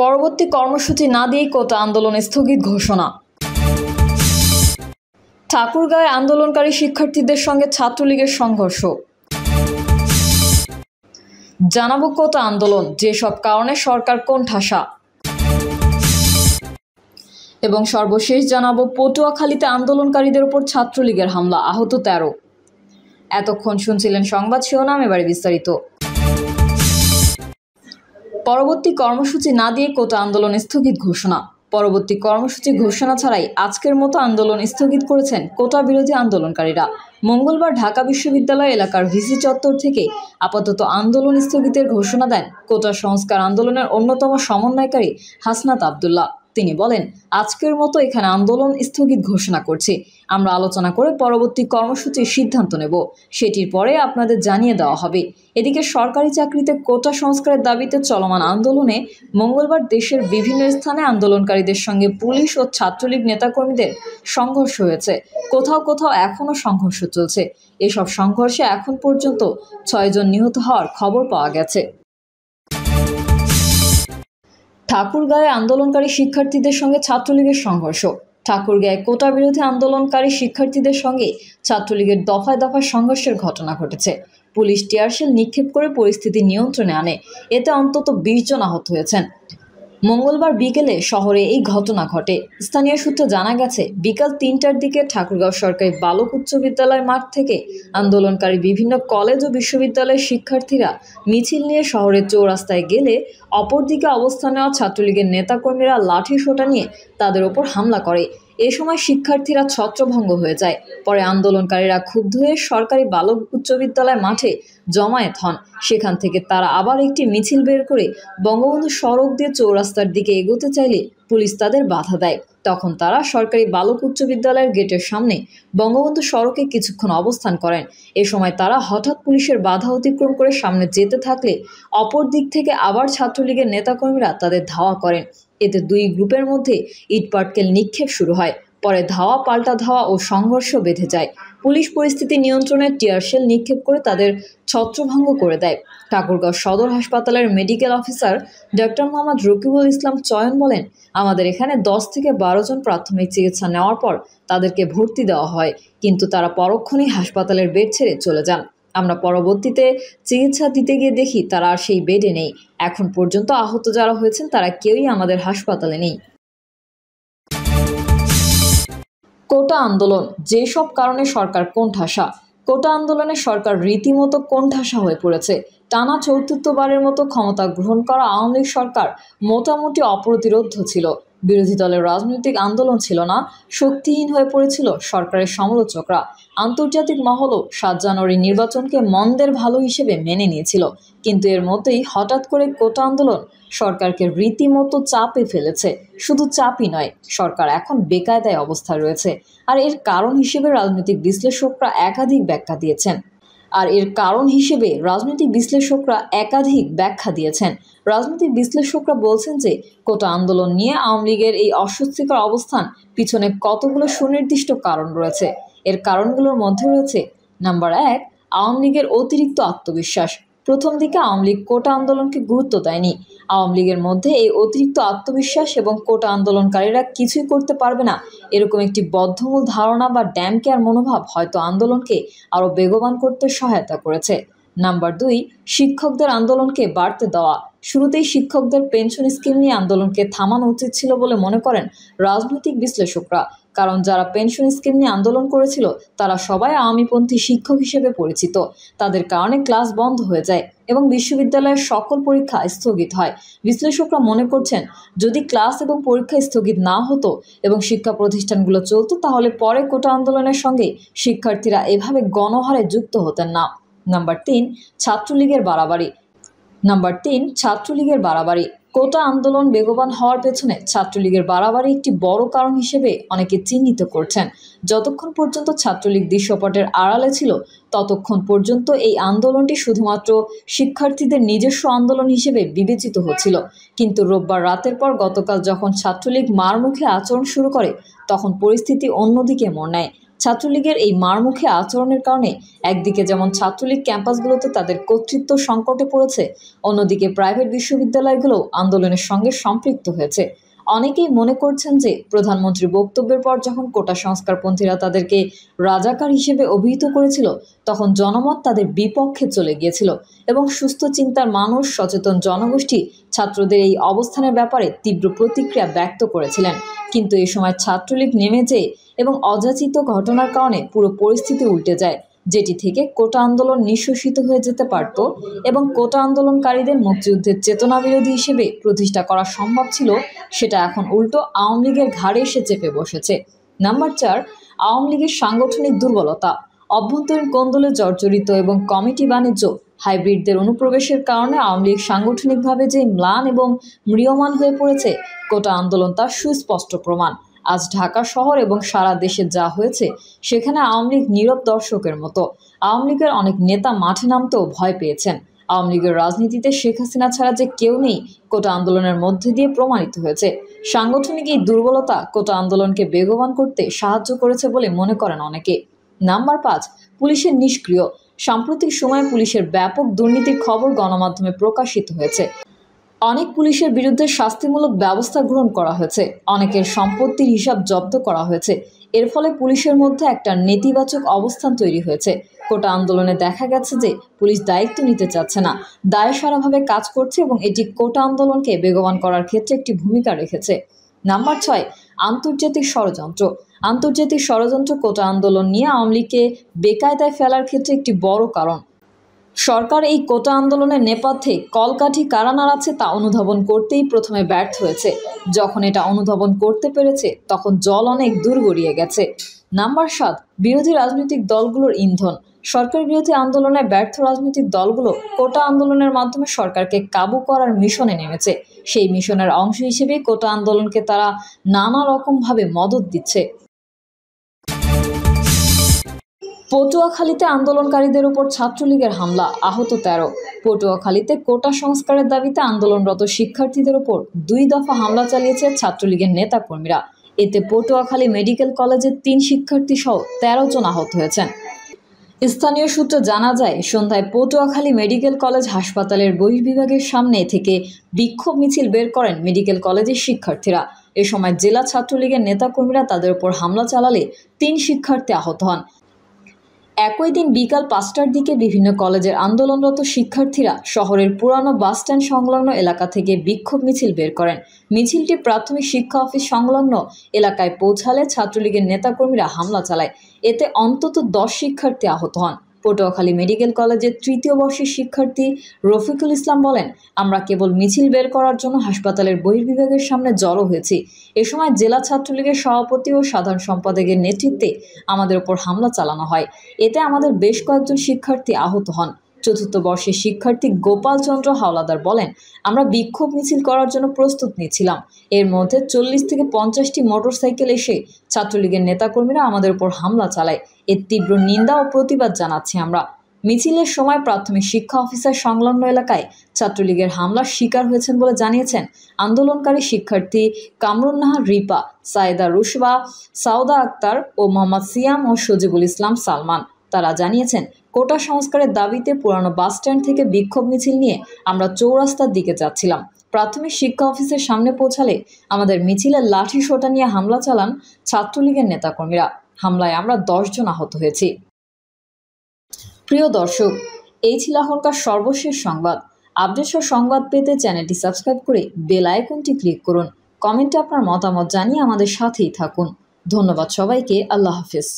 পরবর্তী কর্মসূচি না দিয়েই কত আন্দোলন স্থগিত ঘোষণা ঠাকুরগাঁয় আন্দোলনকারী শিক্ষার্থীদের সঙ্গে ছাত্রলীগের সংঘর্ষ জানাবো কত আন্দোলন যেসব কারণে সরকার কোন ঠাসা এবং সর্বশেষ জানাবো পটুয়াখালীতে আন্দোলনকারীদের ওপর ছাত্রলীগের হামলা আহত তেরো এতক্ষণ শুনছিলেন সংবাদ শিরোনাম এবারে বিস্তারিত পরবর্তী কর্মসূচি না দিয়ে কোটা আন্দোলন স্থগিত ঘোষণা পরবর্তী কর্মসূচি ঘোষণা ছাড়াই আজকের মতো আন্দোলন স্থগিত করেছেন কোটা বিরোধী আন্দোলনকারীরা মঙ্গলবার ঢাকা বিশ্ববিদ্যালয় এলাকার ভিসি চত্বর থেকে আপাতত আন্দোলন স্থগিতের ঘোষণা দেন কোটা সংস্কার আন্দোলনের অন্যতম সমন্বয়কারী হাসনাত আবদুল্লাহ তিনি বলেন আজকের মতো এখানে আন্দোলন স্থগিত ঘোষণা করছি আমরা আলোচনা করে পরবর্তী কর্মসূচির সিদ্ধান্ত নেব সেটির পরে আপনাদের জানিয়ে দেওয়া হবে এদিকে সরকারি চাকরিতে কোটা সংস্কারের দাবিতে চলমান আন্দোলনে মঙ্গলবার দেশের বিভিন্ন স্থানে আন্দোলনকারীদের সঙ্গে পুলিশ ও ছাত্রলীগ নেতাকর্মীদের সংঘর্ষ হয়েছে কোথাও কোথাও এখনও সংঘর্ষ চলছে এসব সংঘর্ষে এখন পর্যন্ত ছয়জন নিহত হওয়ার খবর পাওয়া গেছে ঠাকুরগাঁয়ে আন্দোলনকারী শিক্ষার্থীদের সঙ্গে ছাত্রলীগের সংঘর্ষ ঠাকুরগাঁয়ে কোটা বিরোধী আন্দোলনকারী শিক্ষার্থীদের সঙ্গে ছাত্রলীগের দফায় দফায় সংঘর্ষের ঘটনা ঘটেছে পুলিশ টিয়ারশেল নিক্ষেপ করে পরিস্থিতি নিয়ন্ত্রণে আনে এতে অন্তত বিশ জন আহত হয়েছেন মঙ্গলবার বিকেলে শহরে এই ঘটনা ঘটে স্থানীয় সূত্রে জানা গেছে বিকাল তিনটার দিকে ঠাকুরগাঁও সরকারি বালক উচ্চ বিদ্যালয় মাঠ থেকে আন্দোলনকারী বিভিন্ন কলেজ ও বিশ্ববিদ্যালয়ের শিক্ষার্থীরা মিছিল নিয়ে শহরের চৌরাস্তায় গেলে অপরদিকে অবস্থান নেওয়া ছাত্রলীগের নেতাকর্মীরা লাঠি সোটা নিয়ে তাদের ওপর হামলা করে এ সময় শিক্ষার্থীরা ছত্রভঙ্গ হয়ে যায় পরে আন্দোলনকারীরা ক্ষুব্ধ হয়ে সরকারি বালক উচ্চ বিদ্যালয় মাঠে জমায়েত হন সেখান থেকে তারা আবার একটি মিছিল বের করে বঙ্গবন্ধু সড়ক দিয়ে চৌরাস্তার দিকে এগোতে চাইলে পুলিশ তাদের বাধা দেয় তখন তারা সরকারি বালক উচ্চ বিদ্যালয়ের গেটের সামনে বঙ্গবন্ধু সড়কে কিছুক্ষণ অবস্থান করেন এ সময় তারা হঠাৎ পুলিশের বাধা অতিক্রম করে সামনে যেতে থাকলে অপর দিক থেকে আবার ছাত্রলীগের নেতাকর্মীরা তাদের ধাওয়া করেন এতে দুই গ্রুপের মধ্যে ইটপাটকেল নিক্ষেপ শুরু হয় পরে ধাওয়া পাল্টা ধাওয়া ও সংঘর্ষ বেঁধে যায় পুলিশ পরিস্থিতি নিয়ন্ত্রণে টিয়ারশেল নিক্ষেপ করে তাদের ছত্রভঙ্গ করে দেয় ঠাকুরগাঁও সদর হাসপাতালের medical officer doctor Mohammad Rakibul Islam Chayan বলেন আমাদের এখানে দশ থেকে বারো জন প্রাথমিক চিকিৎসা নেওয়ার পর তাদেরকে ভর্তি দেওয়া হয় কিন্তু তারা পরক্ষণেই হাসপাতালের বেড ছেড়ে চলে যান আমরা পরবর্তীতে চিকিৎসা দিতে গিয়ে দেখি তারা আর সেই বেডে নেই এখন পর্যন্ত আহত যারা হয়েছেন তারা কেউই আমাদের হাসপাতালে নেই কোটা আন্দোলন যেসব কারণে সরকার কোণঠাসা কোটা আন্দোলনে সরকার রীতিমতো কোণঠাসা হয়ে পড়েছে টানা চতুর্থবারের মতো ক্ষমতা গ্রহণ করা আওয়ামী সরকার মোটামুটি অপ্রতিরোধ ছিল বিরোধী দলের রাজনৈতিক আন্দোলন ছিল না শক্তিহীন হয়ে পড়েছিল সরকারের সমালোচকরা আন্তর্জাতিক মহলও সাত জানুয়ারি নির্বাচনকে মন্দের ভালো হিসেবে মেনে নিয়েছিল কিন্তু এর মধ্যেই হঠাৎ করে কোটা আন্দোলন সরকারকে রীতিমতো চাপে ফেলেছে শুধু চাপই নয় সরকার এখন বেকায়দায় অবস্থায় রয়েছে আর এর কারণ হিসেবে রাজনৈতিক বিশ্লেষকরা একাধিক ব্যাখ্যা দিয়েছেন আর এর কারণ হিসেবে রাজনৈতিক বিশ্লেষকরা একাধিক ব্যাখ্যা দিয়েছেন রাজনৈতিক বিশ্লেষকরা বলছেন যে কোটা আন্দোলন নিয়ে আওয়ামী লীগের এই অস্বস্তিকর অবস্থান পিছনে কতগুলো সুনির্দিষ্ট কারণ রয়েছে এর কারণগুলোর মধ্যে রয়েছে নাম্বার এক আওয়ামী লীগের অতিরিক্ত আত্মবিশ্বাস প্রথম দিকে আওয়ামী লীগ কোটা আন্দোলনকে গুরুত্ব দেয়নি আওয়ামী লীগের মধ্যে এই অতিরিক্ত আত্মবিশ্বাস এবং কোটা আন্দোলনকারীরা কিছুই করতে পারবে না এরকম একটি বদ্ধমূল ধারণা বা ড্যাম কেয়ার মনোভাব হয়তো আন্দোলনকে আরও বেগবান করতে সহায়তা করেছে নাম্বার দুই শিক্ষকদের আন্দোলনকে বাড়তে দেওয়া শুরুতেই শিক্ষকদের পেনশন স্কিম নিয়ে আন্দোলনকে থামানো উচিত ছিল বলে মনে করেন রাজনৈতিক বিশ্লেষকরা কারণ যারা পেনশন স্কিম নিয়ে আন্দোলন করেছিল তারা সবাই আওয়ামীপন্থী শিক্ষক হিসেবে পরিচিত তাদের কারণে ক্লাস বন্ধ হয়ে যায় এবং বিশ্ববিদ্যালয়ের সকল পরীক্ষা স্থগিত হয় বিশ্লেষকরা মনে করছেন যদি ক্লাস এবং পরীক্ষা স্থগিত না হতো এবং শিক্ষা প্রতিষ্ঠানগুলো চলতো তাহলে পরে কোটা আন্দোলনের সঙ্গে শিক্ষার্থীরা এভাবে গণহারে যুক্ত হতেন না নাম্বার তিন ছাত্রলীগের বাড়াবাড়ি নাম্বার তিন ছাত্রলীগের বাড়াবাড়ি কোটা আন্দোলন বেগবান হওয়ার পেছনে ছাত্রলীগের বাড়াবাড়ি একটি বড় কারণ হিসেবে অনেকে চিহ্নিত করছেন যতক্ষণ পর্যন্ত ছাত্রলীগ দৃশ্যপটের আড়ালে ছিল ততক্ষণ পর্যন্ত এই আন্দোলনটি শুধুমাত্র শিক্ষার্থীদের নিজস্ব আন্দোলন হিসেবে বিবেচিত হচ্ছিল কিন্তু রোববার রাতের পর গতকাল যখন ছাত্রলীগ মুখে আচরণ শুরু করে তখন পরিস্থিতি অন্যদিকে মনে নেয় ছাত্রলীগের এই মারমুখী আচরণের কারণে একদিকে যেমন ছাত্রলীগ ক্যাম্পাসগুলোতে তাদের কর্তৃত্ব সংকটে পড়েছে অন্যদিকে প্রাইভেট বিশ্ববিদ্যালয়গুলো আন্দোলনের সঙ্গে সম্পৃক্ত হয়েছে অনেকেই মনে করছেন যে প্রধানমন্ত্রীর বক্তব্যের পর যখন কোটা সংস্কারপন্থীরা তাদেরকে রাজাকার হিসেবে অভিহিত করেছিল তখন জনমত তাদের বিপক্ষে চলে গিয়েছিল এবং সুস্থ চিন্তার মানুষ সচেতন জনগোষ্ঠী ছাত্রদের এই অবস্থানের ব্যাপারে তীব্র প্রতিক্রিয়া ব্যক্ত করেছিলেন কিন্তু এ সময় ছাত্রলীগ নেমে যেয়ে এবং অযাচিত ঘটনার কারণে পুরো পরিস্থিতি উল্টে যায় যেটি থেকে কোটা আন্দোলন নিঃশোষিত হয়ে যেতে পারত এবং কোটা আন্দোলনকারীদের মুক্তিযুদ্ধের চেতনা বিরোধী হিসেবে প্রতিষ্ঠা করা সম্ভব ছিল সেটা এখন উল্টো আওয়ামী লীগের ঘাড়ে এসে চেপে বসেছে নাম্বার চার আওয়ামী লীগের সাংগঠনিক দুর্বলতা অভ্যন্তরীণ কোন্দলে জর্জরিত এবং কমিটি বাণিজ্য হাইব্রিডদের অনুপ্রবেশের কারণে আওয়ামী লীগ সাংগঠনিকভাবে যে ম্লান এবং ম্রিয়মান হয়ে পড়েছে কোটা আন্দোলন তার সুস্পষ্ট প্রমাণ আজ ঢাকা শহর এবং সারা দেশে যা হয়েছে সেখানে আওয়ামী লীগ নীরব দর্শকের মতো আওয়ামী লীগের অনেক নেতা মাঠে নামতেও ভয় পেয়েছেন আওয়ামী লীগের রাজনীতিতে শেখ হাসিনা ছাড়া যে কেউ নেই কোটা আন্দোলনের মধ্যে দিয়ে প্রমাণিত হয়েছে সাংগঠনিক এই দুর্বলতা কোটা আন্দোলনকে বেগবান করতে সাহায্য করেছে বলে মনে করেন অনেকে নাম্বার পাঁচ পুলিশের নিষ্ক্রিয় সাম্প্রতিক সময়ে পুলিশের ব্যাপক দুর্নীতির খবর গণমাধ্যমে প্রকাশিত হয়েছে অনেক পুলিশের বিরুদ্ধে শাস্তিমূলক ব্যবস্থা গ্রহণ করা হয়েছে অনেকের সম্পত্তির হিসাব জব্দ করা হয়েছে এর ফলে পুলিশের মধ্যে একটা নেতিবাচক অবস্থান তৈরি হয়েছে কোটা আন্দোলনে দেখা গেছে যে পুলিশ দায়িত্ব নিতে চাচ্ছে না দায় সারাভাবে কাজ করছে এবং এটি কোটা আন্দোলনকে বেগবান করার ক্ষেত্রে একটি ভূমিকা রেখেছে নাম্বার ছয় আন্তর্জাতিক ষড়যন্ত্র আন্তর্জাতিক ষড়যন্ত্র কোটা আন্দোলন নিয়ে আওয়ামী লীগকে বেকায়দায় ফেলার ক্ষেত্রে একটি বড় কারণ সরকার এই কোটা আন্দোলনের নেপথ্যে কলকাঠি কারা নাড়াচ্ছে তা অনুধাবন করতেই প্রথমে ব্যর্থ হয়েছে যখন এটা অনুধাবন করতে পেরেছে তখন জল অনেক দূর গড়িয়ে গেছে নাম্বার সাত বিরোধী রাজনৈতিক দলগুলোর ইন্ধন সরকার বিরোধী আন্দোলনে ব্যর্থ রাজনৈতিক দলগুলো কোটা আন্দোলনের মাধ্যমে সরকারকে কাবু করার মিশনে নেমেছে সেই মিশনের অংশ হিসেবে কোটা আন্দোলনকে তারা নানা রকমভাবে মদত দিচ্ছে পটুয়াখালীতে আন্দোলনকারীদের উপর ছাত্রলীগের হামলা আহত তেরো পটুয়াখালীতে কোটা সংস্কারের দাবিতে আন্দোলনরত শিক্ষার্থীদের উপর দুই দফা হামলা চালিয়েছে ছাত্রলীগের নেতাকর্মীরা এতে পটুয়াখালী মেডিকেল কলেজের তিন শিক্ষার্থী সহ তেরো জন আহত হয়েছেন স্থানীয় সূত্রে জানা যায় সন্ধ্যায় পটুয়াখালী মেডিকেল কলেজ হাসপাতালের বহির্বিভাগের সামনে থেকে বিক্ষোভ মিছিল বের করেন মেডিকেল কলেজের শিক্ষার্থীরা এ সময় জেলা ছাত্রলীগের নেতাকর্মীরা তাদের উপর হামলা চালালে তিন শিক্ষার্থী আহত হন একই দিন বিকাল পাঁচটার দিকে বিভিন্ন কলেজের আন্দোলনরত শিক্ষার্থীরা শহরের পুরানো বাসস্ট্যান্ড সংলগ্ন এলাকা থেকে বিক্ষোভ মিছিল বের করেন মিছিলটি প্রাথমিক শিক্ষা অফিস সংলগ্ন এলাকায় পৌঁছালে ছাত্রলীগের নেতাকর্মীরা হামলা চালায় এতে অন্তত দশ শিক্ষার্থী আহত হন পটুয়াখালী মেডিকেল কলেজের তৃতীয় বর্ষের শিক্ষার্থী রফিকুল ইসলাম বলেন আমরা কেবল মিছিল বের করার জন্য হাসপাতালের বহির্বিভাগের সামনে জড়ো হয়েছি এ সময় জেলা ছাত্রলীগের সভাপতি ও সাধারণ সম্পাদকের নেতৃত্বে আমাদের ওপর হামলা চালানো হয় এতে আমাদের বেশ কয়েকজন শিক্ষার্থী আহত হন চতুর্থ বর্ষের শিক্ষার্থী গোপাল চন্দ্র হাওলাদার বলেন আমরা বিক্ষোভ মিছিল করার জন্য প্রস্তুত নিয়েছিলাম এর মধ্যে চল্লিশ থেকে পঞ্চাশটি মোটরসাইকেল এসে ছাত্রলীগের নেতাকর্মীরা আমাদের উপর হামলা চালায় এর তীব্র নিন্দা ও প্রতিবাদ জানাচ্ছি আমরা মিছিলের সময় প্রাথমিক শিক্ষা অফিসার সংলগ্ন এলাকায় ছাত্রলীগের হামলার শিকার হয়েছেন বলে জানিয়েছেন আন্দোলনকারী শিক্ষার্থী কামরুন্নাহা রিপা সায়েদা রুশবা সাউদা আক্তার ও মোহাম্মদ সিয়াম ও সজিবুল ইসলাম সালমান তারা জানিয়েছেন কোটা সংস্কারের দাবিতে পুরানো বাসস্ট্যান্ড থেকে বিক্ষোভ মিছিল নিয়ে আমরা চৌরাস্তার দিকে যাচ্ছিলাম প্রাথমিক শিক্ষা অফিসের সামনে পৌঁছালে আমাদের মিছিলের লাঠি সোটা নিয়ে হামলা চালান ছাত্রলীগের নেতাকর্মীরা হামলায় আমরা দশজন আহত হয়েছি প্রিয় দর্শক এই ছিল এখনকার সর্বশেষ সংবাদ আপডেট সংবাদ পেতে চ্যানেলটি সাবস্ক্রাইব করে বেল আইকনটি ক্লিক করুন কমেন্টে আপনার মতামত জানিয়ে আমাদের সাথেই থাকুন ধন্যবাদ সবাইকে আল্লাহ হাফেজ